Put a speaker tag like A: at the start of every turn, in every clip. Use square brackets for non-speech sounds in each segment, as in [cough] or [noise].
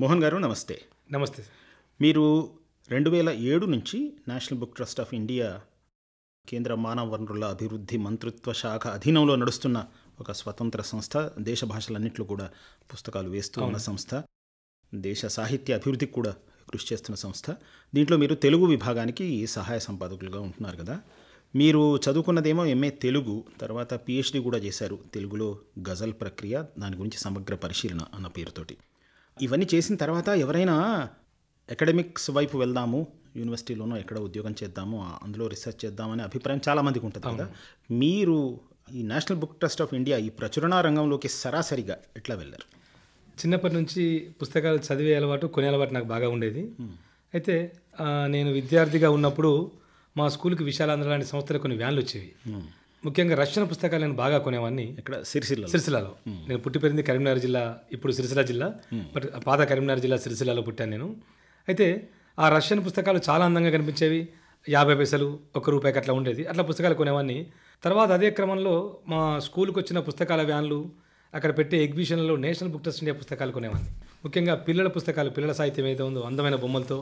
A: మోహన్ గారు నమస్తే నమస్తే మీరు రెండు వేల ఏడు నుంచి National Book Trust of India కేంద్ర మానవ వనరుల అభివృద్ధి మంత్రిత్వ శాఖ అధీనంలో నడుస్తున్న ఒక స్వతంత్ర సంస్థ దేశ భాషలన్నింటిలో కూడా పుస్తకాలు వేస్తూ ఉన్న సంస్థ దేశ సాహిత్య అభివృద్ధికి కూడా కృషి చేస్తున్న సంస్థ దీంట్లో మీరు తెలుగు విభాగానికి సహాయ సంపాదకులుగా ఉంటున్నారు కదా మీరు చదువుకున్నదేమో ఎంఏ తెలుగు తర్వాత పిహెచ్డి కూడా చేశారు తెలుగులో గజల్ ప్రక్రియ దాని గురించి సమగ్ర పరిశీలన అన్న పేరుతోటి ఇవన్నీ చేసిన తర్వాత ఎవరైనా అకాడమిక్స్ వైపు వెళ్దాము యూనివర్సిటీలోనో ఎక్కడ ఉద్యోగం చేద్దాము అందులో రీసెర్చ్ చేద్దామనే అభిప్రాయం చాలామందికి ఉంటుంది కదా మీరు ఈ National Book Trust of India ఈ ప్రచురణ రంగంలోకి సరాసరిగా ఎట్లా వెళ్ళారు
B: చిన్నప్పటి నుంచి పుస్తకాలు చదివే అలవాటు కొనే అలవాటు నాకు బాగా ఉండేది అయితే నేను విద్యార్థిగా ఉన్నప్పుడు మా స్కూల్కి విశాలాంధ్ర లాంటి సంస్థలు కొన్ని వ్యాన్లు వచ్చేవి ముఖ్యంగా రక్షణ పుస్తకాలు నేను బాగా కొనేవాడిని ఇక్కడ సిరిసిల్ల సిరిసిల్లలో నేను పుట్టి పెరిగింది కరీంనగర్ జిల్లా ఇప్పుడు సిరిసిల్ల జిల్లా బట్ పాత కరీంనగర్ జిల్లా సిరిసిల్లలో పుట్టాను నేను అయితే ఆ రష్యన్ పుస్తకాలు చాలా అందంగా కనిపించేవి యాభై పైసలు ఒక రూపాయికి అట్లా ఉండేది అట్లా పుస్తకాలు కొనేవాడిని తర్వాత అదే క్రమంలో మా స్కూల్కి వచ్చిన పుస్తకాల వ్యాన్లు అక్కడ పెట్టే ఎగ్జిబిషన్లో నేషనల్ బుక్ ట్రస్ట్ ఇండియా పుస్తకాలు కొనేవాడిని ముఖ్యంగా పిల్లల పుస్తకాలు పిల్లల సాహిత్యం ఏదో ఉందో అందమైన బొమ్మలతో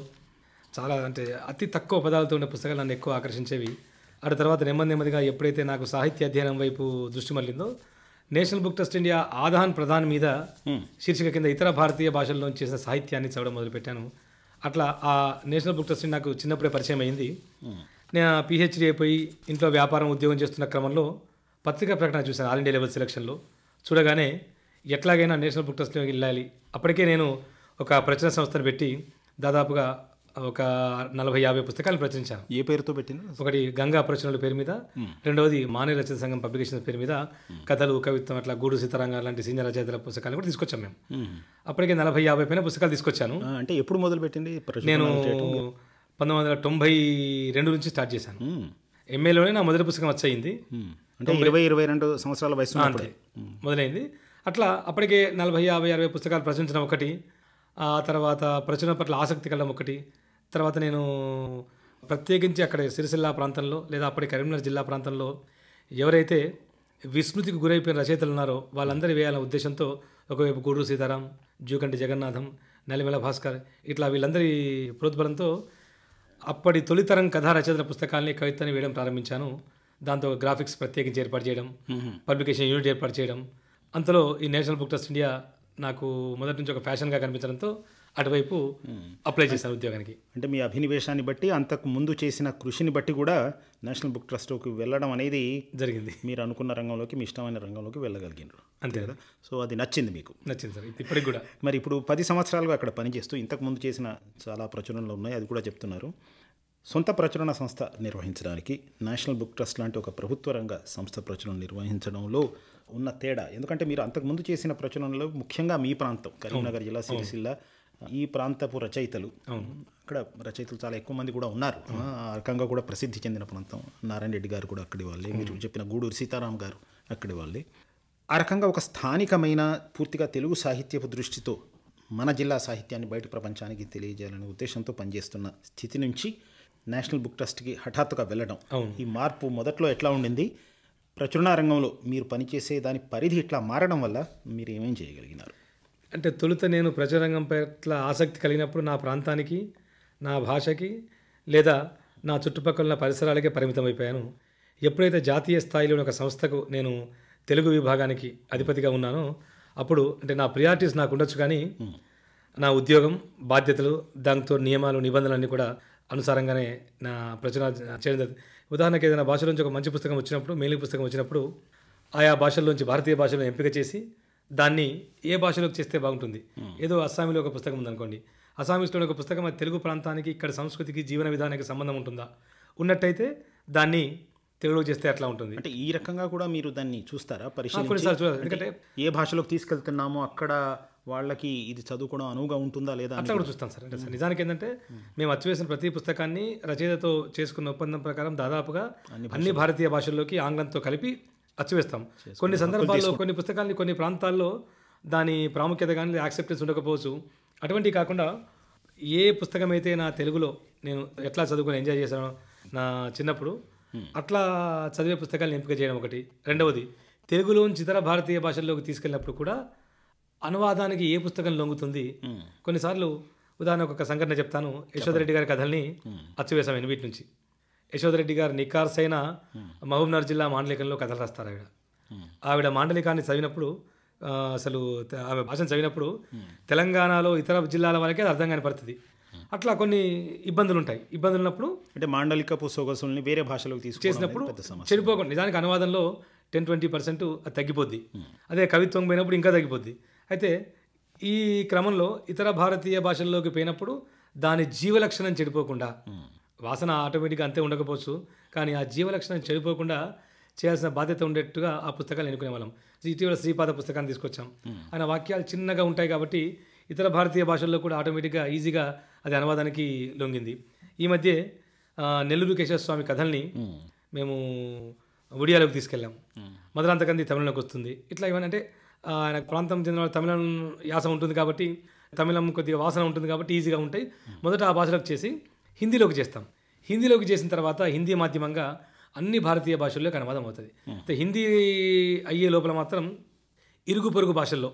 B: చాలా అంటే అతి తక్కువ పదాలతో ఉండే పుస్తకాలు నన్ను ఎక్కువ ఆకర్షించేవి అటు తర్వాత నెమ్మది నెమ్మదిగా ఎప్పుడైతే నాకు సాహిత్య అధ్యయనం వైపు దృష్టి మళ్ళిందో National Book Trust India Aadan Pradan మీద శీర్షిక కింద ఇతర భారతీయ భాషల్లో చేసిన సాహిత్యాన్ని చదవడం మొదలుపెట్టాను అట్లా ఆ నేషనల్ బుక్ ట్రస్ట్ నాకు చిన్నప్పుడే పరిచయం అయింది నేను పిహెచ్డీ అయిపోయి ఇంట్లో వ్యాపారం ఉద్యోగం చేస్తున్న క్రమంలో పత్రికా ప్రకటన చూశాను ఆల్ ఇండియా లెవెల్ సెలక్షన్లో చూడగానే ఎట్లాగైనా నేషనల్ బుక్ ట్రస్ట్లోకి వెళ్ళాలి అప్పటికే నేను ఒక ప్రచార సంస్థను పెట్టి దాదాపుగా ఒక నలభై యాభై పుస్తకాలు ప్రచురించాను ఏ పేరుతో పెట్టిన ఒకటి గంగా ప్రచురణల పేరు మీద రెండవది మానవ రచన సంఘం పబ్లికేషన్స్ పేరు మీద కథలు కవిత్వం అట్లా గూడు సీతారాంగ లాంటి సీనియర్ రచయితల పుస్తకాలు కూడా తీసుకొచ్చాం మేము అప్పటికే నలభై యాభై పైన పుస్తకాలు తీసుకొచ్చాను అంటే ఎప్పుడు మొదలు పెట్టింది నేను పంతొమ్మిది వందల తొంభై రెండు నుంచి స్టార్ట్ చేశాను ఎంఏలోనే నా మొదటి పుస్తకం వచ్చింది
A: ఇరవై ఇరవై రెండు సంవత్సరాల వయసు అంతే
B: మొదలైంది అట్లా అప్పటికే నలభై యాభై అరవై పుస్తకాలు ప్రచురించడం ఒకటి ఆ తర్వాత ప్రచురణ పట్ల ఆసక్తి కలడం ఒకటి తర్వాత నేను ప్రత్యేకించి అక్కడ సిరిసిల్ల ప్రాంతంలో లేదా అప్పటి కరీంనగర్ జిల్లా ప్రాంతంలో ఎవరైతే విస్మృతికి గురైపోయిన రచయితలు ఉన్నారో వాళ్ళందరి వేయాలనే ఉద్దేశంతో ఒకవైపు గూడూరు సీతారాం జూకంటి జగన్నాథం నలిమల భాస్కర్ ఇట్లా వీళ్ళందరి ప్రోద్బలంతో అప్పటి తొలితరం కథా రచయితల పుస్తకాలని కవితని వేయడం ప్రారంభించాను దాంతో గ్రాఫిక్స్ ప్రత్యేకించి ఏర్పాటు చేయడం పబ్లికేషన్ యూనిట్ ఏర్పాటు చేయడం అంతలో ఈ నేషనల్ బుక్ ట్రస్ట్ ఇండియా నాకు మొదటి నుంచి ఒక ఫ్యాషన్గా కనిపించడంతో అటువైపు అప్లై చేశారు ఉద్యోగానికి అంటే
A: మీ అభినివేశాన్ని బట్టి అంతకు ముందు చేసిన కృషిని బట్టి కూడా నేషనల్ బుక్ ట్రస్ట్కి వెళ్ళడం అనేది జరిగింది మీరు అనుకున్న రంగంలోకి మీ ఇష్టమైన రంగంలోకి వెళ్ళగలిగినారు అంతే కదా సో అది నచ్చింది మీకు
B: నచ్చింది సార్ ఇప్పటికి కూడా
A: మరి ఇప్పుడు పది సంవత్సరాలుగా అక్కడ పనిచేస్తూ ఇంతకు ముందు చేసిన చాలా ప్రచురణలు ఉన్నాయి అది కూడా చెప్తున్నారు సొంత ప్రచురణ సంస్థ నిర్వహించడానికి నేషనల్ బుక్ ట్రస్ట్ లాంటి ఒక ప్రభుత్వ రంగ సంస్థ ప్రచురణ నిర్వహించడంలో ఉన్న తేడా ఎందుకంటే మీరు అంతకుముందు చేసిన ప్రచురణలో ముఖ్యంగా మీ ప్రాంతం కరీంనగర్ జిల్లా సిరిసిల్లా ఈ ప్రాంతపు రచయితలు అక్కడ రచయితలు చాలా ఎక్కువ మంది కూడా ఉన్నారు ఆ రకంగా కూడా ప్రసిద్ధి చెందిన ప్రాంతం నారాయణ రెడ్డి గారు కూడా అక్కడి వాళ్ళే మీరు చెప్పిన గూడూరు సీతారాం గారు అక్కడి వాళ్ళే ఆ రకంగా ఒక స్థానికమైన పూర్తిగా తెలుగు సాహిత్యపు దృష్టితో మన జిల్లా సాహిత్యాన్ని బయట ప్రపంచానికి తెలియజేయాలనే ఉద్దేశంతో పనిచేస్తున్న స్థితి నుంచి నేషనల్ బుక్ ట్రస్ట్కి హఠాత్తుగా వెళ్ళడం ఈ మార్పు మొదట్లో ఎట్లా ఉండింది ప్రచురణ రంగంలో మీరు పనిచేసే దాని పరిధి ఇట్లా మారడం వల్ల మీరు ఏమేం చేయగలిగినారు
B: అంటే తొలుత నేను ప్రజారంగం పట్ల ఆసక్తి కలిగినప్పుడు నా ప్రాంతానికి నా భాషకి లేదా నా చుట్టుపక్కల ఉన్న పరిసరాలకే పరిమితమైపోయాను ఎప్పుడైతే జాతీయ స్థాయిలోని ఒక సంస్థకు నేను తెలుగు విభాగానికి అధిపతిగా ఉన్నానో అప్పుడు అంటే నా ప్రియారిటీస్ నాకు ఉండొచ్చు కానీ నా ఉద్యోగం బాధ్యతలు దాంతో నియమాలు నిబంధనలన్నీ కూడా అనుసారంగానే నా ప్రచార చేయడం ఉదాహరణకి ఏదైనా భాషలోంచి ఒక మంచి పుస్తకం వచ్చినప్పుడు మేలు పుస్తకం వచ్చినప్పుడు ఆయా భాషల్లోంచి భారతీయ భాషలను ఎంపిక చేసి దాన్ని ఏ భాషలోకి చేస్తే బాగుంటుంది ఏదో అస్సామీలో ఒక పుస్తకం ఉందనుకోండి అస్సామీస్లో ఒక పుస్తకం అది తెలుగు ప్రాంతానికి ఇక్కడ సంస్కృతికి జీవన విధానానికి సంబంధం ఉంటుందా ఉన్నట్టయితే దాన్ని తెలుగులో చేస్తే అట్లా ఉంటుంది అంటే ఈ రకంగా కూడా మీరు దాన్ని చూస్తారా పరిశీలించారు ఎందుకంటే ఏ భాషలోకి తీసుకెళ్తున్నామో అక్కడ
A: వాళ్ళకి ఇది చదువుకోవడం అనువుగా ఉంటుందా లేదా అట్లా కూడా చూస్తాం సార్ అంటే నిజానికి ఏంటంటే
B: మేము అచ్చివేసిన ప్రతి పుస్తకాన్ని రచయితతో చేసుకున్న ఒప్పందం ప్రకారం దాదాపుగా అన్ని భారతీయ భాషల్లోకి ఆంగ్లంతో కలిపి అచ్చివేస్తాం కొన్ని సందర్భాల్లో కొన్ని పుస్తకాలని కొన్ని ప్రాంతాల్లో దాని ప్రాముఖ్యత కానీ యాక్సెప్టెన్స్ ఉండకపోవచ్చు అటువంటివి కాకుండా ఏ పుస్తకం అయితే నా తెలుగులో నేను ఎట్లా చదువుకుని ఎంజాయ్ చేశానో నా చిన్నప్పుడు అట్లా చదివే పుస్తకాలను ఎంపిక చేయడం ఒకటి రెండవది తెలుగులోంచి ఇతర భారతీయ భాషల్లోకి తీసుకెళ్ళినప్పుడు కూడా అనువాదానికి ఏ పుస్తకం లొంగుతుంది కొన్నిసార్లు ఉదాహరణకు ఒక సంఘటన చెప్తాను రెడ్డి గారి కథల్ని అచ్చివేశాం ఎనిమిటి నుంచి రెడ్డి గారు నిఖార్సైన మహబూబ్నగర్ జిల్లా మాండలికంలో కథలు రాస్తారు ఆవిడ ఆవిడ మాండలికాన్ని చదివినప్పుడు అసలు ఆమె భాషను చదివినప్పుడు తెలంగాణలో ఇతర జిల్లాల వాళ్ళకే అర్థం కాని పరిస్థితి అట్లా కొన్ని ఇబ్బందులు ఉంటాయి ఇబ్బందులు ఉన్నప్పుడు అంటే మాండలికపు సొగసుల్ని వేరే భాషలోకి తీసుకు చేసినప్పుడు చెడిపోకుండా నిజానికి అనువాదంలో టెన్ ట్వంటీ పర్సెంట్ అది తగ్గిపోద్ది అదే కవిత్వం పోయినప్పుడు ఇంకా తగ్గిపోద్ది అయితే ఈ క్రమంలో ఇతర భారతీయ భాషల్లోకి పోయినప్పుడు దాని జీవలక్షణం చెడిపోకుండా వాసన ఆటోమేటిక్గా అంతే ఉండకపోవచ్చు కానీ ఆ జీవలక్షణం చెడిపోకుండా చేయాల్సిన బాధ్యత ఉండేట్టుగా ఆ పుస్తకాలు ఎన్నుకునే వాళ్ళం ఇటీవల శ్రీపాద పుస్తకాన్ని తీసుకొచ్చాం ఆయన వాక్యాలు చిన్నగా ఉంటాయి కాబట్టి ఇతర భారతీయ భాషల్లో కూడా ఆటోమేటిక్గా ఈజీగా అది అనువాదానికి లొంగింది ఈ మధ్య నెల్లూరు కేశవస్వామి కథల్ని మేము ఒడియాలోకి తీసుకెళ్ళాం మధురాంతకంది తమిళంలోకి వస్తుంది ఇట్లా ఏమంటే ఆయన ప్రాంతం చెందిన తమిళం యాస ఉంటుంది కాబట్టి తమిళం కొద్దిగా వాసన ఉంటుంది కాబట్టి ఈజీగా ఉంటాయి మొదట ఆ భాషలోకి చేసి హిందీలోకి చేస్తాం హిందీలోకి చేసిన తర్వాత హిందీ మాధ్యమంగా అన్ని భారతీయ భాషల్లో అనువాదం అవుతుంది హిందీ అయ్యే లోపల మాత్రం ఇరుగు పొరుగు భాషల్లో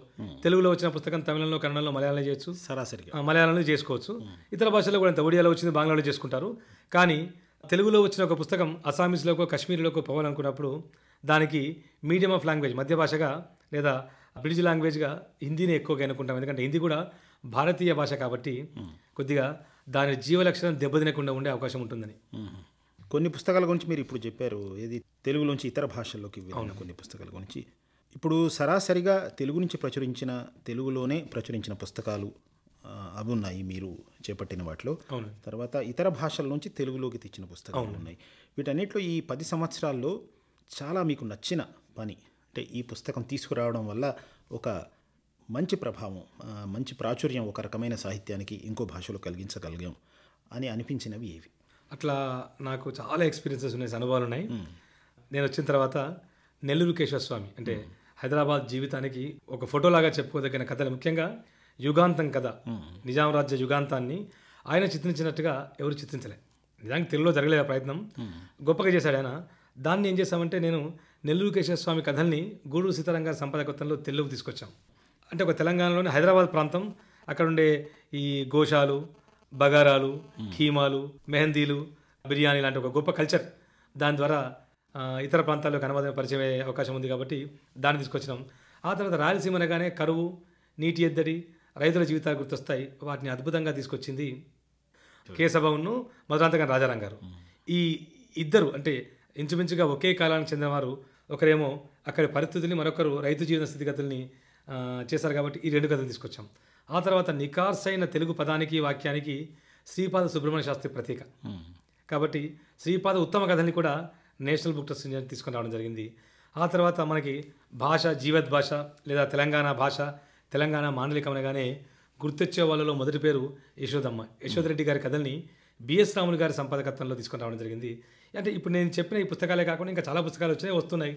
B: తెలుగులో వచ్చిన పుస్తకం తమిళంలో కన్నడలో మలయాళంలో చేయొచ్చు సరాసరి మలయాళంలో చేసుకోవచ్చు ఇతర భాషల్లో కూడా ఒడియాలో వచ్చింది బంగ్లాలో చేసుకుంటారు కానీ తెలుగులో వచ్చిన ఒక పుస్తకం అసామీస్లోకో కశ్మీర్లోకో పోవాలనుకున్నప్పుడు దానికి మీడియం ఆఫ్ లాంగ్వేజ్ మధ్య భాషగా లేదా బ్రిడ్జ్ లాంగ్వేజ్గా హిందీని ఎక్కువగా అనుకుంటాం ఎందుకంటే హిందీ కూడా భారతీయ భాష కాబట్టి కొద్దిగా దాని జీవలక్షణం దెబ్బతినకుండా ఉండే అవకాశం ఉంటుందని కొన్ని పుస్తకాల గురించి మీరు ఇప్పుడు చెప్పారు ఏది తెలుగులోంచి ఇతర
A: భాషల్లోకి వెళ్ళిన కొన్ని పుస్తకాల గురించి ఇప్పుడు సరాసరిగా తెలుగు నుంచి ప్రచురించిన తెలుగులోనే ప్రచురించిన పుస్తకాలు అవి ఉన్నాయి మీరు చేపట్టిన వాటిలో తర్వాత ఇతర భాషల నుంచి తెలుగులోకి తెచ్చిన పుస్తకాలు ఉన్నాయి వీటన్నిటిలో ఈ పది సంవత్సరాల్లో చాలా మీకు నచ్చిన పని అంటే ఈ పుస్తకం తీసుకురావడం వల్ల ఒక మంచి ప్రభావం మంచి ప్రాచుర్యం ఒక రకమైన సాహిత్యానికి ఇంకో భాషలో కలిగించగలిగాం అని అనిపించినవి ఏవి
B: అట్లా నాకు చాలా ఎక్స్పీరియన్సెస్ ఉన్నాయి అనుభవాలు ఉన్నాయి నేను వచ్చిన తర్వాత నెల్లూరు కేశవస్వామి అంటే హైదరాబాద్ జీవితానికి ఒక ఫోటోలాగా చెప్పుకోదగిన కథలు ముఖ్యంగా యుగాంతం కథ నిజాం రాజ్య యుగాంతాన్ని ఆయన చిత్రించినట్టుగా ఎవరు చిత్రించలే నిజానికి తెలుగులో జరగలేదు ప్రయత్నం గొప్పగా చేశాడు ఆయన దాన్ని ఏం చేశామంటే నేను నెల్లూరు కేశవస్వామి కథల్ని గూడూరు సీతారాం సంపాదకత్వంలో తెలుగు తీసుకొచ్చాం అంటే ఒక తెలంగాణలోని హైదరాబాద్ ప్రాంతం అక్కడ ఉండే ఈ గోషాలు బగారాలు కీమాలు మెహందీలు బిర్యానీ లాంటి ఒక గొప్ప కల్చర్ దాని ద్వారా ఇతర ప్రాంతాల్లో కనబడిన పరిచయం అవకాశం ఉంది కాబట్టి దాన్ని తీసుకొచ్చినాం ఆ తర్వాత రాయలసీమ అనగానే కరువు నీటి ఎద్దడి రైతుల జీవితాలు గుర్తొస్తాయి వాటిని అద్భుతంగా తీసుకొచ్చింది కేశభవన్ను మధురాంతకం రాజారాం గారు ఈ ఇద్దరు అంటే ఇంచుమించుగా ఒకే కాలానికి చెందినవారు ఒకరేమో అక్కడి పరిస్థితుల్ని మరొకరు రైతు జీవన స్థితిగతుల్ని చేశారు కాబట్టి ఈ రెండు కథలు తీసుకొచ్చాం ఆ తర్వాత నికార్సైన తెలుగు పదానికి వాక్యానికి శ్రీపాద సుబ్రహ్మణ్య శాస్త్రి ప్రతీక కాబట్టి శ్రీపాద ఉత్తమ కథని కూడా నేషనల్ బుక్ ట్రస్ట్ తీసుకుని రావడం జరిగింది ఆ తర్వాత మనకి భాష జీవత్ భాష లేదా తెలంగాణ భాష తెలంగాణ మాండలికం అనగానే గుర్తొచ్చే వాళ్ళలో మొదటి పేరు యశోదమ్మ యశోదరెడ్డి గారి కథల్ని బిఎస్ రాములు గారి సంపాదకత్వంలో తీసుకుని రావడం జరిగింది అంటే ఇప్పుడు నేను చెప్పిన ఈ పుస్తకాలే కాకుండా ఇంకా చాలా పుస్తకాలు వచ్చినాయి వస్తున్నాయి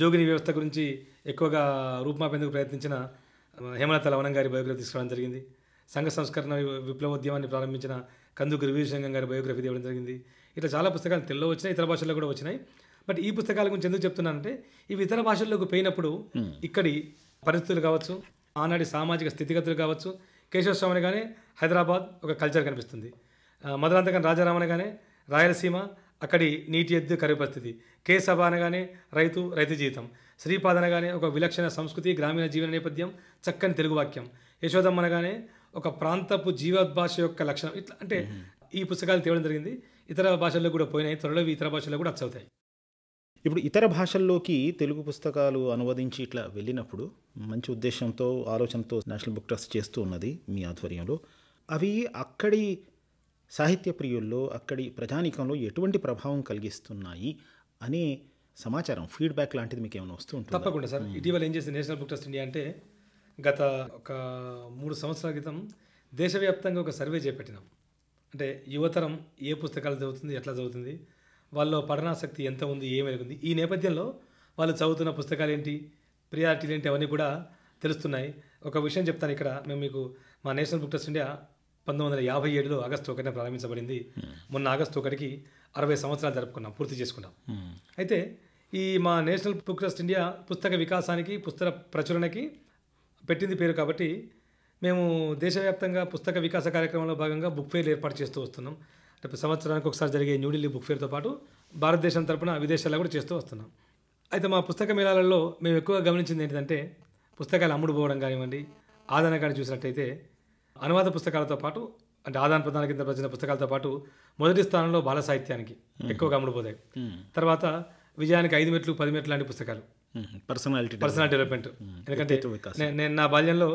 B: జోగిని వ్యవస్థ గురించి ఎక్కువగా రూపుమాపేందుకు ప్రయత్నించిన హేమలత లవణం గారి బయోగ్రఫీ తీసుకోవడం జరిగింది సంఘ సంస్కరణ విప్లవోద్యమాన్ని ప్రారంభించిన కందుకు వీరసింగం గారి బయోగ్రఫీ తీయడం జరిగింది ఇట్లా చాలా పుస్తకాలు తెలుగులో వచ్చినాయి ఇతర భాషల్లో కూడా వచ్చినాయి బట్ ఈ పుస్తకాల గురించి ఎందుకు చెప్తున్నానంటే ఇవి ఇతర భాషల్లోకి పోయినప్పుడు ఇక్కడి పరిస్థితులు కావచ్చు ఆనాడి సామాజిక స్థితిగతులు కావచ్చు కేశవస్వామిని కానీ హైదరాబాద్ ఒక కల్చర్ కనిపిస్తుంది మధురాంతకం కానీ రాయలసీమ అక్కడి నీటి ఎద్దు కరువు పరిస్థితి కేసభ అనగానే రైతు రైతు జీవితం శ్రీపాద అనగానే ఒక విలక్షణ సంస్కృతి గ్రామీణ జీవన నేపథ్యం చక్కని తెలుగు వాక్యం యశోదమ్మ అనగానే ఒక ప్రాంతపు జీవద్భాష యొక్క లక్షణం ఇట్లా అంటే ఈ పుస్తకాలు తేవడం జరిగింది ఇతర భాషల్లో కూడా పోయినాయి త్వరలో ఇతర భాషల్లో కూడా అచ్చవుతాయి
A: ఇప్పుడు ఇతర భాషల్లోకి తెలుగు పుస్తకాలు అనువదించి ఇట్లా వెళ్ళినప్పుడు మంచి ఉద్దేశంతో ఆలోచనతో నేషనల్ బుక్ ట్రస్ట్ చేస్తూ ఉన్నది మీ ఆధ్వర్యంలో అవి అక్కడి సాహిత్య ప్రియుల్లో అక్కడి ప్రజానీకంలో ఎటువంటి ప్రభావం కలిగిస్తున్నాయి అనే సమాచారం ఫీడ్బ్యాక్ లాంటిది మీకు ఏమైనా వస్తూ ఉంటుంది తప్పకుండా సార్ ఇటీవల
B: ఏం చేసింది నేషనల్ బుక్ ట్రస్ట్ ఇండియా అంటే గత ఒక మూడు సంవత్సరాల క్రితం దేశవ్యాప్తంగా ఒక సర్వే చేపట్టినాం అంటే యువతరం ఏ పుస్తకాలు చదువుతుంది ఎట్లా చదువుతుంది వాళ్ళు పఠనాసక్తి ఎంత ఉంది ఏమేరుంది ఈ నేపథ్యంలో వాళ్ళు చదువుతున్న పుస్తకాలు ఏంటి ప్రియారిటీలు ఏంటి అవన్నీ కూడా తెలుస్తున్నాయి ఒక విషయం చెప్తాను ఇక్కడ మేము మీకు మా నేషనల్ బుక్ ట్రస్ట్ ఇండియా పంతొమ్మిది వందల యాభై ఏడులో ఆగస్టు ఒకటిన ప్రారంభించబడింది hmm. మొన్న ఆగస్టు ఒకటికి అరవై సంవత్సరాలు జరుపుకున్నాం పూర్తి చేసుకున్నాం hmm. అయితే ఈ మా నేషనల్ బుక్ ట్రస్ట్ ఇండియా పుస్తక వికాసానికి పుస్తక ప్రచురణకి పెట్టింది పేరు కాబట్టి మేము దేశవ్యాప్తంగా పుస్తక వికాస కార్యక్రమంలో భాగంగా బుక్ ఫెయిర్ ఏర్పాటు చేస్తూ వస్తున్నాం రేపు సంవత్సరానికి ఒకసారి జరిగే న్యూఢిల్లీ బుక్ ఫేర్తో పాటు భారతదేశం తరఫున విదేశాల్లో కూడా చేస్తూ వస్తున్నాం అయితే మా పుస్తక మేళాలలో మేము ఎక్కువగా గమనించింది ఏంటంటే పుస్తకాలు అమ్ముడుపోవడం కానివ్వండి ఆదరణ కానీ చూసినట్టయితే అనువాద పుస్తకాలతో పాటు అంటే ఆదాన ప్రధాన కింద ప్రచిన పుస్తకాలతో పాటు మొదటి స్థానంలో బాల సాహిత్యానికి ఎక్కువగా అమ్ముడుపోతాయి తర్వాత విజయానికి ఐదు మెట్లు పది మెట్లు లాంటి పుస్తకాలు పర్సనాలిటీ పర్సనల్ డెవలప్మెంట్ ఎందుకంటే నేను నా బాల్యంలో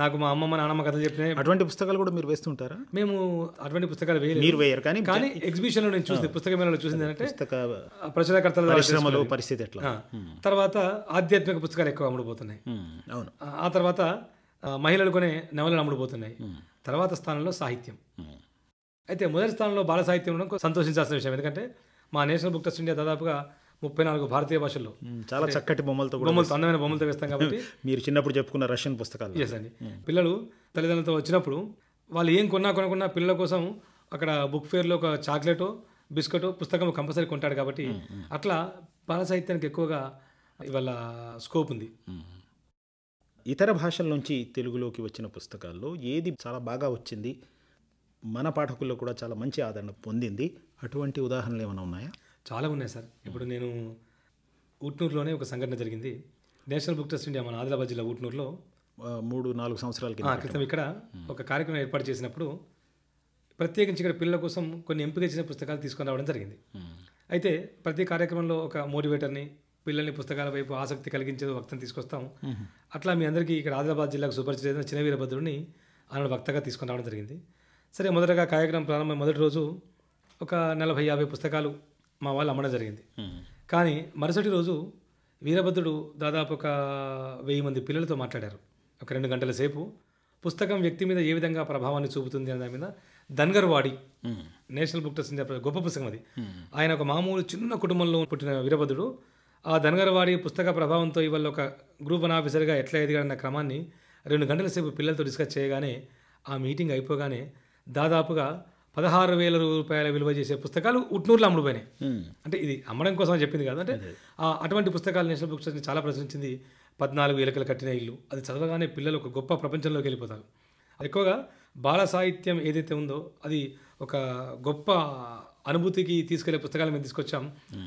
B: నాకు మా అమ్మమ్మ నాన్నమ్మ కథలు చెప్పిన అటువంటి
A: పుస్తకాలు కూడా మీరు వేస్తుంటారా
B: మేము అటువంటి పుస్తకాలు వేయలేదు మీరు వేయరు కానీ కానీ లో నేను చూసింది పుస్తక మేళలో చూసింది ఏంటంటే ప్రచురకర్తల పరిశ్రమలు పరిస్థితి ఎట్లా తర్వాత ఆధ్యాత్మిక పుస్తకాలు ఎక్కువ అమ్ముడుపోతున్నాయి అవును ఆ తర్వాత మహిళలు కొనే నవలలు అమ్ముడుపోతున్నాయి తర్వాత స్థానంలో సాహిత్యం అయితే మొదటి స్థానంలో బాల సాహిత్యం ఉండడం సంతోషించాల్సిన విషయం ఎందుకంటే మా నేషనల్ బుక్ ట్రస్ట్ ఇండియా దాదాపుగా ముప్పై నాలుగు భారతీయ భాషల్లో చాలా చక్కటి బొమ్మలతో బొమ్మలు అందమైన బొమ్మలతో వేస్తాం కాబట్టి
A: [laughs] మీరు చిన్నప్పుడు చెప్పుకున్న రష్యన్ పుస్తకాలు ఎస్ అండి
B: పిల్లలు తల్లిదండ్రులతో వచ్చినప్పుడు వాళ్ళు ఏం కొన్నా కొనకున్నా పిల్లల కోసం అక్కడ బుక్ ఫేర్లో ఒక చాక్లెటో బిస్కెట్ పుస్తకం కంపల్సరీ కొంటాడు కాబట్టి అట్లా బాల సాహిత్యానికి ఎక్కువగా ఇవాళ స్కోప్ ఉంది ఇతర భాషల నుంచి
A: తెలుగులోకి వచ్చిన పుస్తకాల్లో ఏది చాలా బాగా వచ్చింది మన పాఠకుల్లో కూడా చాలా మంచి ఆదరణ పొందింది అటువంటి ఉదాహరణలు ఏమైనా
B: ఉన్నాయా చాలా ఉన్నాయి సార్ ఇప్పుడు నేను ఊట్నూరులోనే ఒక సంఘటన జరిగింది నేషనల్ బుక్ ట్రస్ట్ ఇండియా మన ఆదిలాబాద్ జిల్లా ఊట్నూరులో మూడు నాలుగు సంవత్సరాల క్రితం ఇక్కడ ఒక కార్యక్రమం ఏర్పాటు చేసినప్పుడు ప్రత్యేకించి ఇక్కడ పిల్లల కోసం కొన్ని ఎంపిక చేసిన పుస్తకాలు తీసుకొని రావడం జరిగింది అయితే ప్రతి కార్యక్రమంలో ఒక మోటివేటర్ని పిల్లల్ని పుస్తకాల వైపు ఆసక్తి కలిగించే వక్తను తీసుకొస్తాం అట్లా మీ అందరికీ ఇక్కడ ఆదిలాబాద్ జిల్లాకు సుపరిచితైన చిన్న వీరభద్రుడిని ఆనాడు వక్తగా తీసుకుని రావడం జరిగింది సరే మొదటగా కార్యక్రమం ప్రారంభమైన మొదటి రోజు ఒక నలభై యాభై పుస్తకాలు మా వాళ్ళు అమ్మడం జరిగింది కానీ మరుసటి రోజు వీరభద్రుడు దాదాపు ఒక వెయ్యి మంది పిల్లలతో మాట్లాడారు ఒక రెండు గంటల సేపు పుస్తకం వ్యక్తి మీద ఏ విధంగా ప్రభావాన్ని చూపుతుంది అన్న మీద దన్గర్ వాడి నేషనల్ బుక్ ట్రస్ట్ గొప్ప పుస్తకం అది ఆయన ఒక మామూలు చిన్న కుటుంబంలో పుట్టిన వీరభద్రుడు ఆ ధనగరవాడి పుస్తక ప్రభావంతో ఇవాళ ఒక గ్రూప్ వన్ ఆఫీసర్గా ఎట్లా ఎదిగాడన్న క్రమాన్ని రెండు గంటల సేపు పిల్లలతో డిస్కస్ చేయగానే ఆ మీటింగ్ అయిపోగానే దాదాపుగా పదహారు వేల రూపాయల విలువ చేసే పుస్తకాలు ఉట్నూరులో అమ్ముడుపోయినాయి అంటే ఇది అమ్మడం కోసం చెప్పింది కాదు అంటే అటువంటి పుస్తకాలు నేషనల్ బుక్స్ చాలా ప్రశ్నించింది పద్నాలుగు ఎలకలు కట్టిన ఇల్లు అది చదవగానే పిల్లలు ఒక గొప్ప ప్రపంచంలోకి వెళ్ళిపోతారు ఎక్కువగా బాల సాహిత్యం ఏదైతే ఉందో అది ఒక గొప్ప అనుభూతికి తీసుకెళ్లే పుస్తకాలు మేము తీసుకొచ్చాం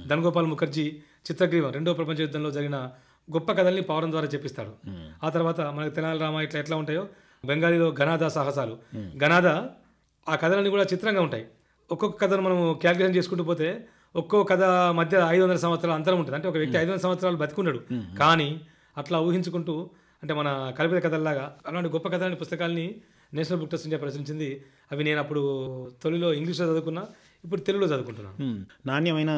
B: ధనగోపాల్ ముఖర్జీ చిత్రగ్రీవం రెండో ప్రపంచ యుద్ధంలో జరిగిన గొప్ప కథల్ని పవరం ద్వారా చెప్పిస్తాడు ఆ తర్వాత మనకి తెనాలి రామ ఇట్లా ఎట్లా ఉంటాయో బెంగాలీలో ఘనాద సాహసాలు ఘనాద ఆ కథలన్నీ కూడా చిత్రంగా ఉంటాయి ఒక్కొక్క కథను మనం క్యాల్కులేషన్ చేసుకుంటూ పోతే ఒక్కో కథ మధ్య ఐదు వందల సంవత్సరాల అంతరం ఉంటుంది అంటే ఒక వ్యక్తి ఐదు వందల సంవత్సరాలు బతుకున్నాడు కానీ అట్లా ఊహించుకుంటూ అంటే మన కల్పిత కథల్లాగా అలాంటి గొప్ప కథలాంటి పుస్తకాల్ని నేషనల్ బుక్ ట్రస్ట్ ఇండియా ప్రచురించింది అవి నేను అప్పుడు తొలిలో ఇంగ్లీష్లో చదువుకున్నా ఇప్పుడు తెలుగులో చదువుకుంటున్నాను
A: నాణ్యమైన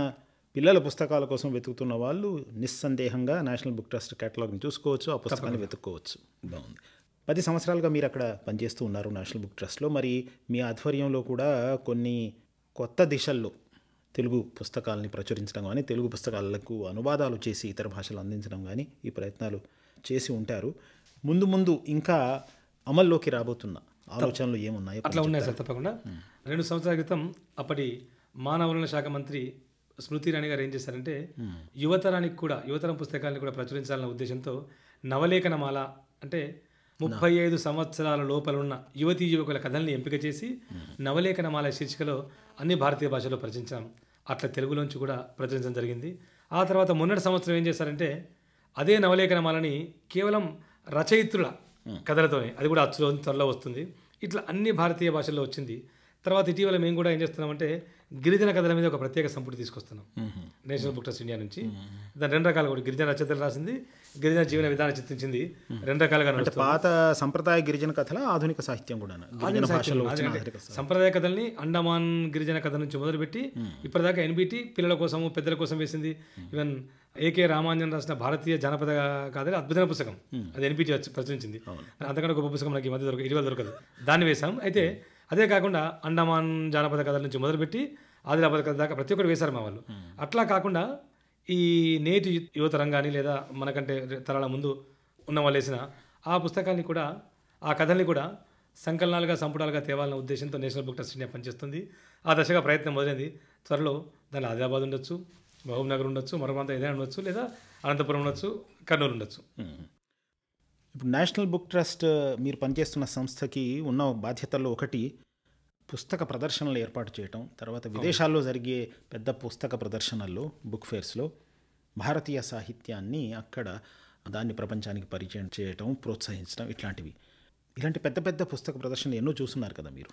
A: పిల్లల పుస్తకాల కోసం వెతుకుతున్న వాళ్ళు నిస్సందేహంగా నేషనల్ బుక్ ట్రస్ట్ కేటలాగ్ని చూసుకోవచ్చు ఆ పుస్తకాన్ని వెతుక్కోవచ్చు బాగుంది పది సంవత్సరాలుగా మీరు అక్కడ పనిచేస్తూ ఉన్నారు నేషనల్ బుక్ ట్రస్ట్లో మరి మీ ఆధ్వర్యంలో కూడా కొన్ని కొత్త దిశల్లో తెలుగు పుస్తకాలని ప్రచురించడం కానీ తెలుగు పుస్తకాలకు అనువాదాలు చేసి ఇతర భాషలు అందించడం కానీ ఈ ప్రయత్నాలు చేసి ఉంటారు ముందు ముందు ఇంకా అమల్లోకి రాబోతున్న ఆలోచనలు ఏమున్నాయి అట్లా ఉన్నాయి సార్ తప్పకుండా
B: రెండు సంవత్సరాల క్రితం అప్పటి మానవవలన శాఖ మంత్రి స్మృతి ఇరానీ గారు ఏం చేశారంటే యువతరానికి కూడా యువతరం పుస్తకాలను కూడా ప్రచురించాలన్న ఉద్దేశంతో నవలేఖనమాల అంటే ముప్పై ఐదు సంవత్సరాల లోపల ఉన్న యువతీ యువకుల కథల్ని ఎంపిక చేసి నవలేఖనమాల శీర్షికలో అన్ని భారతీయ భాషలో ప్రచురించాం అట్లా తెలుగులోంచి కూడా ప్రచురించడం జరిగింది ఆ తర్వాత మొన్నటి సంవత్సరం ఏం చేశారంటే అదే నవలేఖనమాలని కేవలం రచయిత్రుల కథలతోనే అది కూడా అచ్చులో త్వరలో వస్తుంది ఇట్లా అన్ని భారతీయ భాషల్లో వచ్చింది తర్వాత ఇటీవల మేము కూడా ఏం చేస్తున్నామంటే గిరిజన కథల మీద ఒక ప్రత్యేక సంపుటి తీసుకొస్తున్నాం నేషనల్ బుక్ ట్రస్ట్ ఇండియా నుంచి దాని రెండు రకాలు కూడా గిరిజన రచయితలు రాసింది గిరిజన జీవన విధానం చిత్రించింది రెండు రకాలుగా పాత
A: సంప్రదాయ గిరిజన కథల ఆధునిక సాహిత్యం కూడా
B: సంప్రదాయ కథల్ని అండమాన్ గిరిజన కథ నుంచి మొదలుపెట్టి ఇప్పటిదాకా ఎన్బిటి పిల్లల కోసము పెద్దల కోసం వేసింది ఈవెన్ ఏకే రామాంజన్ రాసిన భారతీయ జానపద కాదని అద్భుతమైన పుస్తకం అది ఎన్బిటి ప్రచురించింది అంతకంటే గొప్ప పుస్తకం నాకు ఈ మధ్య దొరక ఇటీవల దొరకదు దాన్ని వేసాం అయితే అదే కాకుండా అండమాన్ జానపద కథల నుంచి మొదలుపెట్టి ఆదిలాబాద్ కథ దాకా ప్రతి ఒక్కరు వేశారు మా వాళ్ళు అట్లా కాకుండా ఈ నేటి యువత రంగాన్ని లేదా మనకంటే తరాల ముందు ఉన్న వాళ్ళు వేసిన ఆ పుస్తకాన్ని కూడా ఆ కథల్ని కూడా సంకలనాలుగా సంపుటాలుగా తేవాలన్న ఉద్దేశంతో నేషనల్ బుక్ ట్రస్ట్ ఇండియా పనిచేస్తుంది ఆ దశగా ప్రయత్నం మొదలైంది త్వరలో దాని ఆదిలాబాద్ ఉండొచ్చు మహబూబ్ నగర్ ఉండొచ్చు మరో ప్రాంతం ఏదైనా ఉండొచ్చు లేదా అనంతపురం ఉండొచ్చు కర్నూలు ఉండొచ్చు
A: ఇప్పుడు నేషనల్ బుక్ ట్రస్ట్ మీరు పనిచేస్తున్న సంస్థకి ఉన్న బాధ్యతల్లో ఒకటి పుస్తక ప్రదర్శనలు ఏర్పాటు చేయటం తర్వాత విదేశాల్లో జరిగే పెద్ద పుస్తక ప్రదర్శనల్లో బుక్ ఫేర్స్లో భారతీయ సాహిత్యాన్ని అక్కడ దాన్ని ప్రపంచానికి పరిచయం చేయటం ప్రోత్సహించడం ఇట్లాంటివి ఇలాంటి పెద్ద పెద్ద పుస్తక ప్రదర్శనలు ఎన్నో చూస్తున్నారు కదా మీరు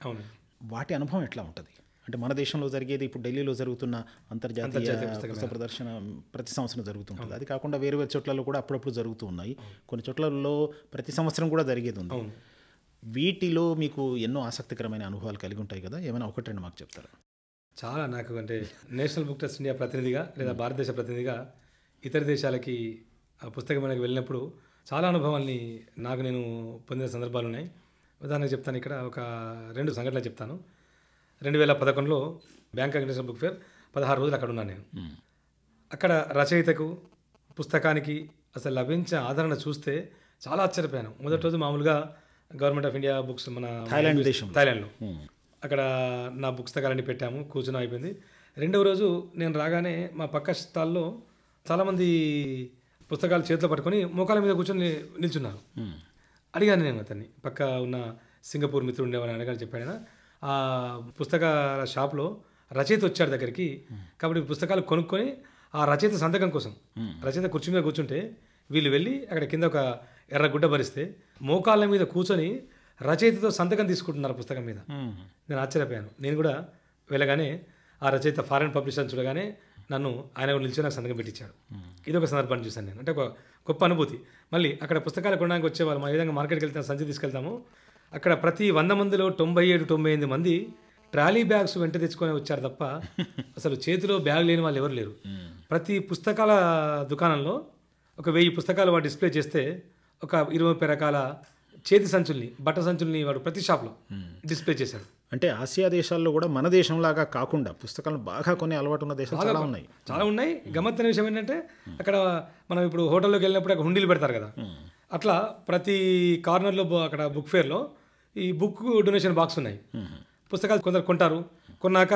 A: వాటి అనుభవం ఎట్లా ఉంటుంది అంటే మన దేశంలో జరిగేది ఇప్పుడు ఢిల్లీలో జరుగుతున్న అంతర్జాతీయ పుస్తక ప్రదర్శన ప్రతి సంవత్సరం జరుగుతుంటుంది అది కాకుండా వేరు వేరు చోట్లలో కూడా అప్పుడప్పుడు జరుగుతూ ఉన్నాయి కొన్ని చోట్లలో ప్రతి సంవత్సరం కూడా జరిగేది ఉంది వీటిలో మీకు ఎన్నో ఆసక్తికరమైన అనుభవాలు కలిగి ఉంటాయి కదా ఏమైనా ఒకటి రెండు మాకు చెప్తారా
B: చాలా నాకు అంటే నేషనల్ బుక్ ట్రస్ట్ ఇండియా ప్రతినిధిగా లేదా భారతదేశ ప్రతినిధిగా ఇతర దేశాలకి పుస్తకం మనకి వెళ్ళినప్పుడు చాలా అనుభవాల్ని నాకు నేను పొందిన సందర్భాలు ఉన్నాయి ఉదాహరణకు చెప్తాను ఇక్కడ ఒక రెండు సంఘటనలు చెప్తాను రెండు వేల పదకొండులో బ్యాంకాక్ ఇంటర్నేషనల్ బుక్ ఫేర్ పదహారు రోజులు అక్కడ ఉన్నాను నేను అక్కడ రచయితకు పుస్తకానికి అసలు లభించే ఆదరణ చూస్తే చాలా ఆశ్చర్యపోయాను మొదటి రోజు మామూలుగా గవర్నమెంట్ ఆఫ్ ఇండియా బుక్స్ మన థాయిలాండ్ దేశం థాయిలాండ్లో అక్కడ నా పుస్తకాలన్నీ పెట్టాము కూర్చొని అయిపోయింది రెండవ రోజు నేను రాగానే మా పక్క స్థాల్లో చాలామంది పుస్తకాలు చేతిలో పట్టుకొని మోకాల మీద కూర్చొని నిల్చున్నారు అడిగాను నేను అతన్ని పక్క ఉన్న సింగపూర్ మిత్రుడు ఉండేవాడిని అడగాలని చెప్పాడైనా ఆ పుస్తకాల షాప్లో రచయిత వచ్చాడు దగ్గరికి కాబట్టి పుస్తకాలు కొనుక్కొని ఆ రచయిత సంతకం కోసం రచయిత కుర్చీ మీద కూర్చుంటే వీళ్ళు వెళ్ళి అక్కడ కింద ఒక ఎర్ర గుడ్డ భరిస్తే మోకాళ్ళ మీద కూర్చొని రచయితతో సంతకం తీసుకుంటున్నారు పుస్తకం మీద నేను ఆశ్చర్యపోయాను నేను కూడా వెళ్ళగానే ఆ రచయిత ఫారెన్ పబ్లిషర్ చూడగానే నన్ను ఆయన నిలిచి నాకు సంతకం పెట్టించాడు ఇది ఒక సందర్భాన్ని చూశాను నేను అంటే ఒక గొప్ప అనుభూతి మళ్ళీ అక్కడ పుస్తకాలు కొనడానికి వచ్చే వాళ్ళు మా విధంగా మార్కెట్కి వెళ్తాం సంచి తీసుకెళ్తాము అక్కడ ప్రతి వంద మందిలో తొంభై ఏడు తొంభై ఎనిమిది మంది ట్రాలీ బ్యాగ్స్ వెంట తెచ్చుకొని వచ్చారు తప్ప [laughs] అసలు చేతిలో బ్యాగ్ లేని వాళ్ళు ఎవరు లేరు ప్రతి పుస్తకాల దుకాణంలో ఒక వెయ్యి పుస్తకాలు వాడు డిస్ప్లే చేస్తే ఒక ఇరవై ముప్పై రకాల చేతి సంచుల్ని బట్ట సంచుల్ని వాడు ప్రతి షాప్లో డిస్ప్లే చేశారు
A: అంటే ఆసియా దేశాల్లో కూడా మన దేశంలాగా కాకుండా పుస్తకాలను బాగా కొన్ని అలవాటు ఉన్న దేశాలు చాలా ఉన్నాయి
B: చాలా ఉన్నాయి గమ్మత్తైన విషయం ఏంటంటే అక్కడ మనం ఇప్పుడు హోటల్లోకి వెళ్ళినప్పుడు అక్కడ హుండీలు పెడతారు కదా అట్లా ప్రతి కార్నర్లో అక్కడ బుక్ ఫేర్లో ఈ బుక్ డొనేషన్ బాక్స్ ఉన్నాయి పుస్తకాలు కొందరు కొంటారు కొన్నాక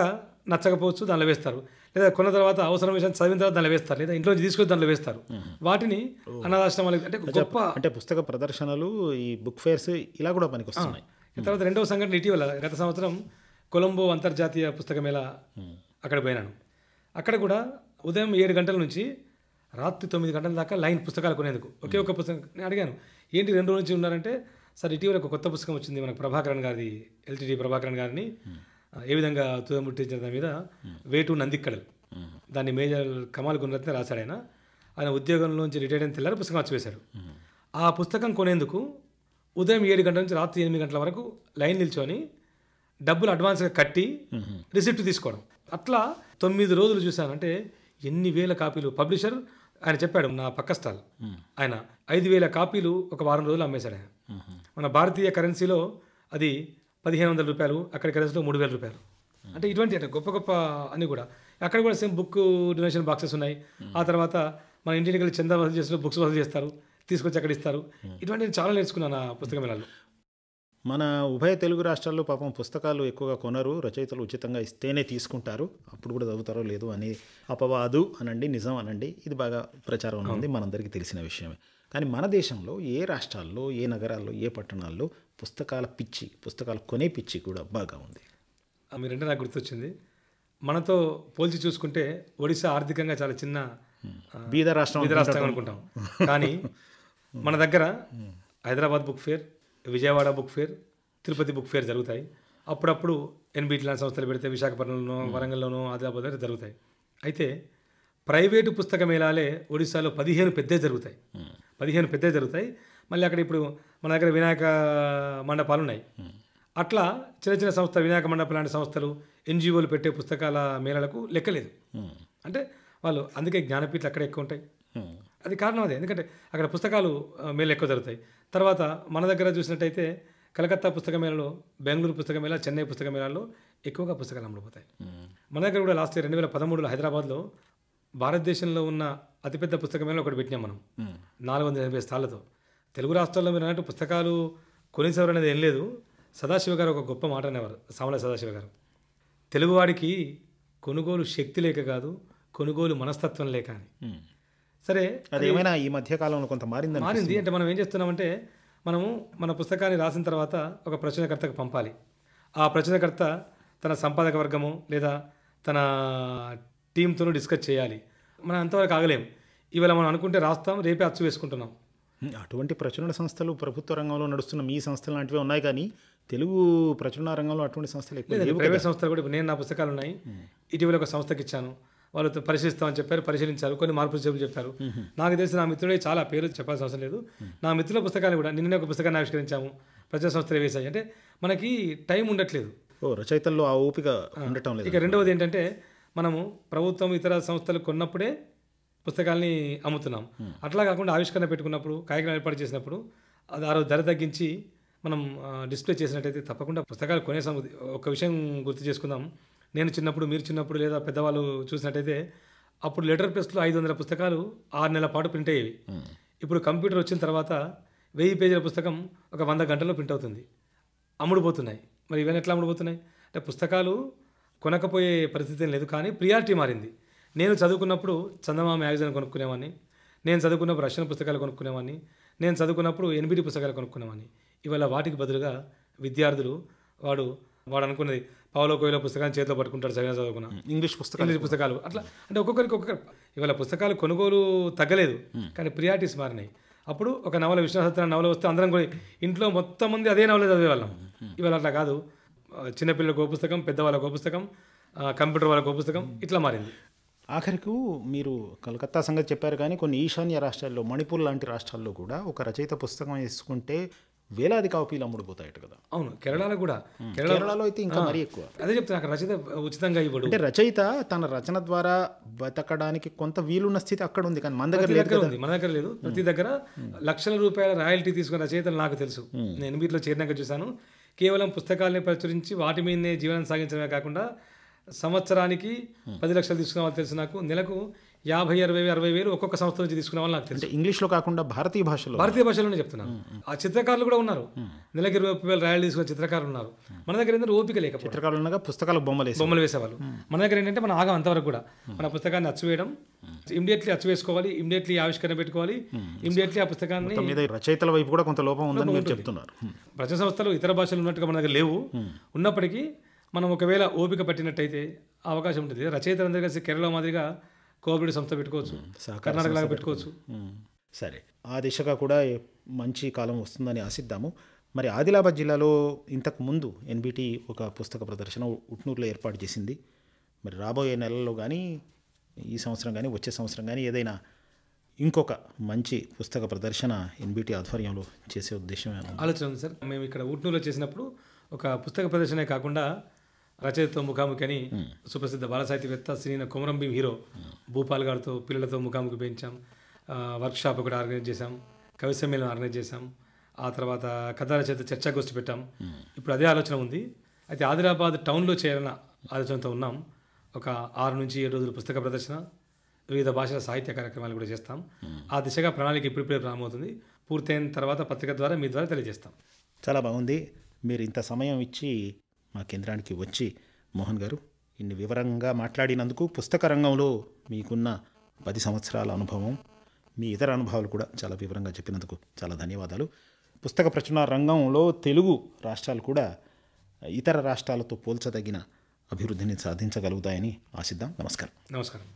B: నచ్చకపోవచ్చు దానిలో వేస్తారు లేదా కొన్న తర్వాత అవసరం విషయం చదివిన తర్వాత దానిలో వేస్తారు లేదా ఇంట్లో తీసుకొచ్చి దానిలో వేస్తారు వాటిని అనాథాశ్రమాలకు అంటే గొప్ప అంటే పుస్తక ప్రదర్శనలు ఈ బుక్ ఫేర్స్ ఇలా కూడా పనికి వస్తున్నాయి తర్వాత రెండవ సంఘటన ఇటీవల గత సంవత్సరం కొలంబో అంతర్జాతీయ మేళ అక్కడ పోయినాను అక్కడ కూడా ఉదయం ఏడు గంటల నుంచి రాత్రి తొమ్మిది గంటల దాకా లైన్ పుస్తకాలు కొనేందుకు ఒకే ఒక్క పుస్తకం నేను అడిగాను ఏంటి రెండు రోజు నుంచి ఉన్నారంటే సార్ ఇటీవల ఒక కొత్త పుస్తకం వచ్చింది మనకు ప్రభాకరన్ గారి ఎల్టీడీ ప్రభాకరన్ గారిని ఏ విధంగా తుదముట్టించిన దాని మీద వేటు నందిక్కడల్ దాన్ని మేజర్ కమాల్ గుణరత్న రాశాడు ఆయన ఆయన ఉద్యోగంలోంచి రిటైర్ అయిన తెల్లారి పుస్తకం వచ్చివేశాడు ఆ పుస్తకం కొనేందుకు ఉదయం ఏడు గంటల నుంచి రాత్రి ఎనిమిది గంటల వరకు లైన్ నిల్చొని డబ్బులు అడ్వాన్స్గా కట్టి రిసిప్ట్ తీసుకోవడం అట్లా తొమ్మిది రోజులు చూశానంటే ఎన్ని వేల కాపీలు పబ్లిషర్ ఆయన చెప్పాడు నా పక్క స్టాల్ ఆయన ఐదు వేల కాపీలు ఒక వారం రోజులు అమ్మేశాడు ఆయన మన భారతీయ కరెన్సీలో అది పదిహేను వందల రూపాయలు అక్కడ కరెన్సీలో మూడు వేల రూపాయలు అంటే ఇటువంటి అంటే గొప్ప గొప్ప అన్నీ కూడా అక్కడ కూడా సేమ్ బుక్ డొనేషన్ బాక్సెస్ ఉన్నాయి ఆ తర్వాత మన ఇంటికి వెళ్ళి చందా వసూలు చేసిన బుక్స్ వసూలు చేస్తారు తీసుకొచ్చి అక్కడ ఇస్తారు ఇటువంటి చాలా నేర్చుకున్నాను ఆ పుస్తకం వెళ్ళాలి
A: మన ఉభయ తెలుగు రాష్ట్రాల్లో పాపం పుస్తకాలు ఎక్కువగా కొనరు రచయితలు ఉచితంగా ఇస్తేనే తీసుకుంటారు అప్పుడు కూడా చదువుతారో లేదు అని అపవాదు అనండి నిజం అనండి ఇది బాగా ప్రచారం ఉంది మనందరికీ తెలిసిన విషయమే కానీ మన దేశంలో ఏ రాష్ట్రాల్లో ఏ నగరాల్లో ఏ పట్టణాల్లో పుస్తకాల పిచ్చి పుస్తకాలు కొనే పిచ్చి కూడా బాగా ఉంది
B: మీరంటే నాకు గుర్తొచ్చింది మనతో పోల్చి చూసుకుంటే ఒడిశా ఆర్థికంగా చాలా చిన్న బీద రాష్ట్రం బీద రాష్ట్రం అనుకుంటాం కానీ [laughs] మన దగ్గర Hyderabad book fair Vijayawada book fair Tirupati book fair జరుగుతాయి అప్పుడప్పుడు ఎన్బిటి లాంటి సంస్థలు పెడితే విశాఖపట్నంలోనో వరంగల్లోనో ఆదిలాబాద్ జరుగుతాయి అయితే ప్రైవేటు పుస్తక మేళాలే ఒడిశాలో పదిహేను పెద్దే జరుగుతాయి పదిహేను పెద్దవి జరుగుతాయి మళ్ళీ అక్కడ ఇప్పుడు మన దగ్గర వినాయక మండపాలు ఉన్నాయి అట్లా చిన్న చిన్న సంస్థ వినాయక మండపం లాంటి సంస్థలు ఎన్జిఓలు పెట్టే పుస్తకాల మేళలకు లెక్కలేదు అంటే వాళ్ళు అందుకే జ్ఞానపీఠలు అక్కడ ఎక్కువ ఉంటాయి అది కారణం అదే ఎందుకంటే అక్కడ పుస్తకాలు మేలు ఎక్కువ జరుగుతాయి తర్వాత మన దగ్గర చూసినట్టయితే కలకత్తా పుస్తక మేళలో బెంగళూరు పుస్తక మేళ చెన్నై పుస్తక మేళాల్లో ఎక్కువగా పుస్తకాలు అమ్ముడుపోతాయి మన దగ్గర కూడా లాస్ట్ ఇయర్ రెండు వేల పదమూడులో హైదరాబాద్లో భారతదేశంలో ఉన్న అతిపెద్ద పుస్తకమైన ఒకటి పెట్టినాం మనం నాలుగు వందల ఎనభై స్థాళ్ళతో తెలుగు రాష్ట్రాల్లో మీరు అన్నట్టు పుస్తకాలు కొనిసేవారు అనేది ఏం లేదు సదాశివ గారు ఒక గొప్ప మాట అనేవారు సామల సదాశివ గారు తెలుగువాడికి కొనుగోలు శక్తి లేక కాదు కొనుగోలు మనస్తత్వం లేక అని సరే అది ఏమైనా ఈ
A: మధ్య కాలంలో కొంత మారింది మారింది
B: అంటే మనం ఏం చేస్తున్నామంటే మనము మన పుస్తకాన్ని రాసిన తర్వాత ఒక ప్రచురణకర్తకు పంపాలి ఆ ప్రచురణకర్త తన సంపాదక వర్గము లేదా తన టీంతో డిస్కస్ చేయాలి మనం అంతవరకు ఆగలేం ఇవాళ మనం అనుకుంటే రాస్తాం రేపే అచ్చు వేసుకుంటున్నాం అటువంటి ప్రచురణ సంస్థలు ప్రభుత్వ రంగంలో నడుస్తున్న మీ సంస్థలు
A: లాంటివి ఉన్నాయి కానీ తెలుగు ప్రచురణ రంగంలో అటువంటి సంస్థలు ఎక్కువ ప్రైవేట్ సంస్థలు కూడా
B: నేను నా పుస్తకాలు ఉన్నాయి ఇటీవల ఒక సంస్థకి ఇచ్చాను వాళ్ళు పరిశీలిస్తామని చెప్పారు పరిశీలించారు కొన్ని మార్పులు చెప్పులు చెప్పారు నాకు తెలిసి నా మిత్రుడే చాలా పేరు చెప్పాల్సిన అవసరం లేదు నా మిత్రుల పుస్తకాలు కూడా నిన్ననే ఒక పుస్తకాన్ని ఆవిష్కరించాము ప్రజా సంస్థలు వేశాయి అంటే మనకి టైం ఉండట్లేదు ఓ రచయితల్లో ఆ ఓపిక ఉండటం లేదు ఇక రెండవది ఏంటంటే మనము ప్రభుత్వం ఇతర సంస్థలు కొన్నప్పుడే పుస్తకాలని అమ్ముతున్నాం అట్లా కాకుండా ఆవిష్కరణ పెట్టుకున్నప్పుడు కార్యక్రమం ఏర్పాటు చేసినప్పుడు అది ఆ రోజు ధర తగ్గించి మనం డిస్ప్లే చేసినట్టయితే తప్పకుండా పుస్తకాలు కొనే ఒక విషయం గుర్తు చేసుకుందాం నేను చిన్నప్పుడు మీరు చిన్నప్పుడు లేదా పెద్దవాళ్ళు చూసినట్టయితే అప్పుడు లెటర్ ప్రెస్లో ఐదు వందల పుస్తకాలు ఆరు నెలల పాటు ప్రింట్ అయ్యేవి ఇప్పుడు కంప్యూటర్ వచ్చిన తర్వాత వెయ్యి పేజీల పుస్తకం ఒక వంద గంటల్లో ప్రింట్ అవుతుంది అమ్ముడుపోతున్నాయి మరి ఇవన్నీ ఎట్లా అమ్ముడుపోతున్నాయి అంటే పుస్తకాలు కొనకపోయే పరిస్థితి లేదు కానీ ప్రియారిటీ మారింది నేను చదువుకున్నప్పుడు చందమామ మ్యాగజైన్ కొనుక్కునేవాడిని నేను చదువుకున్నప్పుడు రష్యన్ పుస్తకాలు కొనుక్కునేవాడిని నేను చదువుకున్నప్పుడు ఎనిమిది పుస్తకాలు కొనుక్కునేవాడిని ఇవాళ వాటికి బదులుగా విద్యార్థులు వాడు వాడు అనుకున్నది పావులో కోయిలో పుస్తకాన్ని చేతిలో పట్టుకుంటారు సరైన చదువుకున్న ఇంగ్లీష్ పుస్తకాలు ఇంగ్లీష్ పుస్తకాలు అట్లా అంటే ఒక్కొక్కరికి ఒక్కొక్కరు ఇవాళ పుస్తకాలు కొనుగోలు తగ్గలేదు కానీ ప్రియారిటీస్ మారినాయి అప్పుడు ఒక నవల విశ్వనాథ నవల వస్తే అందరం కూడా ఇంట్లో మొత్తం మంది అదే నవల చదివేవాళ్ళం ఇవాళ అట్లా కాదు చిన్నపిల్లల గో పుస్తకం పెద్దవాళ్ళకు గో పుస్తకం కంప్యూటర్ వాళ్ళ గోపుస్తకం పుస్తకం ఇట్లా మారింది
A: ఆఖరికు మీరు కలకత్తా సంగతి చెప్పారు కానీ కొన్ని ఈశాన్య రాష్ట్రాల్లో మణిపూర్ లాంటి రాష్ట్రాల్లో కూడా ఒక రచయిత పుస్తకం వేసుకుంటే వేలాది కాపీలు
B: అమ్ముడుపోతాయట కదా అవును కేరళలో కూడా కేరళలో అయితే ఇంకా మరీ ఎక్కువ అదే చెప్తాను అక్కడ రచయిత ఉచితంగా ఇవ్వడు అంటే
A: రచయిత తన రచన ద్వారా బతకడానికి కొంత వీలున్న స్థితి అక్కడ ఉంది కానీ మన దగ్గర లేదు
B: మన దగ్గర లేదు ప్రతి దగ్గర లక్షల రూపాయల రాయల్టీ తీసుకున్న రచయితలు నాకు తెలుసు నేను వీటిలో చేరినాక చూశాను కేవలం పుస్తకాలని ప్రచురించి వాటి మీదనే జీవనం సాగించడమే కాకుండా సంవత్సరానికి పది లక్షలు తీసుకున్న వాళ్ళు తెలుసు నాకు నెలకు యాభై అరవై అరవై వేలు ఒక్కొక్క సంస్థ నుంచి తీసుకునే వాళ్ళు నాకు తెలుసు ఇంగ్లీష్లో కాకుండా భారతీయ భాషలో భారతీయ భాషలోనే చెప్తున్నాను ఆ చిత్రకారులు కూడా ఉన్నారు నెలకి ఇరవై ముప్పై వేలు రాయలు తీసుకునే చిత్రకారులు ఉన్నారు మన దగ్గర ఏంటంటే ఓపిక లేక చిత్రకారులు ఉన్నాగా పుస్తకాలు బొమ్మలు బొమ్మలు వేసేవాళ్ళు మన దగ్గర ఏంటంటే మన ఆగం అంతవరకు కూడా మన పుస్తకాన్ని అచ్చువేయడం ఇమీడియట్లీ అచ్చువేసుకోవాలి ఇమీడియట్లీ ఆవిష్కరణ పెట్టుకోవాలి ఇమీడియట్లీ ఆ పుస్తకాన్ని మీద
A: రచయితల వైపు కూడా కొంత లోపం ఉందని మీరు చెప్తున్నారు
B: ప్రజా సంస్థలు ఇతర భాషలు ఉన్నట్టుగా మన దగ్గర లేవు ఉన్నప్పటికీ మనం ఒకవేళ ఓపిక పట్టినట్టయితే అవకాశం ఉంటుంది రచయితలందరూ కలిసి కేరళ మాదిరిగా కోఆపరేటివ్ సంస్థ పెట్టుకోవచ్చు కర్ణాటక లాగా పెట్టుకోవచ్చు
A: సరే ఆ దిశగా కూడా మంచి కాలం వస్తుందని ఆశిద్దాము మరి ఆదిలాబాద్ జిల్లాలో ఇంతకు ముందు ఎన్బిటి ఒక పుస్తక ప్రదర్శన ఉట్నూరులో ఏర్పాటు చేసింది మరి రాబోయే నెలల్లో కానీ ఈ సంవత్సరం కానీ వచ్చే సంవత్సరం కానీ ఏదైనా ఇంకొక మంచి పుస్తక ప్రదర్శన ఎన్బిటి ఆధ్వర్యంలో చేసే ఉద్దేశం
B: ఆలోచన ఉంది సార్ మేము ఇక్కడ ఉట్నూరులో చేసినప్పుడు ఒక పుస్తక ప్రదర్శనే కాకుండా రచయితతో ముఖాముఖి అని సుప్రసిద్ధ బాలసాహిత్యవేత్త సినీన కొమరం భీమ్ హీరో భూపాల్ గారితో పిల్లలతో ముఖాముఖి పెంచాం వర్క్షాప్ కూడా ఆర్గనైజ్ చేశాం కవి సమ్మేళనం ఆర్గనైజ్ చేశాం ఆ తర్వాత కథా రచయిత చర్చాగోష్ఠి పెట్టాం ఇప్పుడు అదే ఆలోచన ఉంది అయితే ఆదిలాబాద్ టౌన్లో చేయాలన్న ఆలోచనతో ఉన్నాం ఒక ఆరు నుంచి ఏడు రోజుల పుస్తక ప్రదర్శన వివిధ భాషల సాహిత్య కార్యక్రమాలు కూడా చేస్తాం ఆ దిశగా ప్రణాళిక ఇప్పుడిప్పుడే ప్రారంభమవుతుంది పూర్తయిన తర్వాత పత్రిక ద్వారా మీ ద్వారా తెలియజేస్తాం చాలా
A: బాగుంది మీరు ఇంత సమయం ఇచ్చి మా కేంద్రానికి వచ్చి మోహన్ గారు ఇన్ని వివరంగా మాట్లాడినందుకు పుస్తక రంగంలో మీకున్న పది సంవత్సరాల అనుభవం మీ ఇతర అనుభవాలు కూడా చాలా వివరంగా చెప్పినందుకు చాలా ధన్యవాదాలు పుస్తక ప్రచురణ రంగంలో తెలుగు రాష్ట్రాలు కూడా ఇతర రాష్ట్రాలతో పోల్చదగిన అభివృద్ధిని సాధించగలుగుతాయని ఆశిద్దాం నమస్కారం
B: నమస్కారం